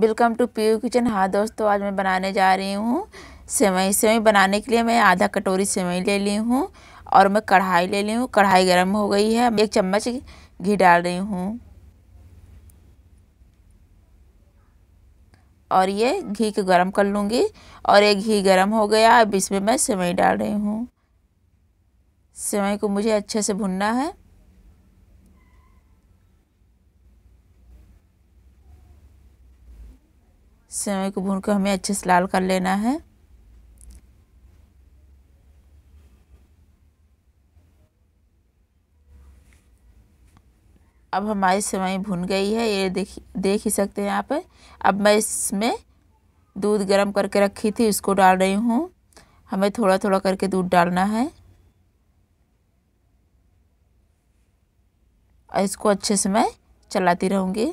welcome to P kitchen हाँ दोस्तों आज मैं बनाने जा रही हूँ सेवई सेवई बनाने के लिए मैं आधा कटोरी सेवई ले ली हूँ और मैं कढ़ाई ले ली हूँ कढ़ाई गर्म हो गई है एक चम्मच घी डाल रही हूँ और ये घी को गर्म कर लूँगी और ये घी गर्म हो गया अब इसमें मैं सेवई डाल रही हूँ सेवई को मुझे अच्छे से भुनना है सेवई को भून कर हमें अच्छे से लाल कर लेना है अब हमारी सेवई भुन गई है ये देख देख ही सकते हैं यहाँ पे अब मैं इसमें दूध गर्म करके रखी थी उसको डाल रही हूँ हमें थोड़ा थोड़ा करके दूध डालना है और इसको अच्छे से मैं चलाती रहूँगी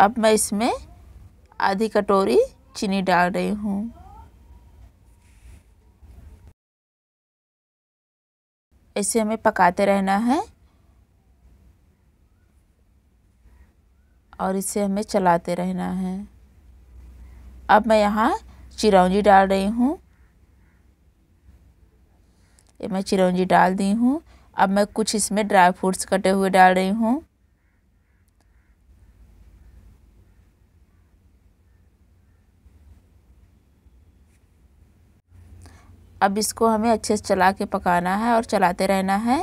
अब मैं इसमें आधी कटोरी चीनी डाल रही हूँ इसे हमें पकाते रहना है और इसे हमें चलाते रहना है अब मैं यहाँ चिरौंजी डाल रही हूँ मैं चिरौंजी डाल दी हूँ अब मैं कुछ इसमें ड्राई फ्रूट्स कटे हुए डाल रही हूँ अब इसको हमें अच्छे से चला के पकाना है और चलाते रहना है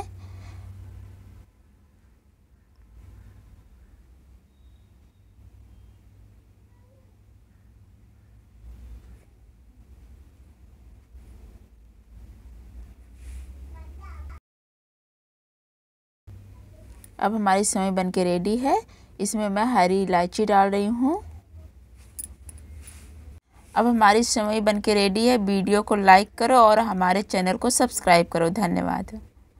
अब हमारी सेवई बन के रेडी है इसमें मैं हरी इलायची डाल रही हूँ अब हमारी सेवई बन के रेडी है वीडियो को लाइक करो और हमारे चैनल को सब्सक्राइब करो धन्यवाद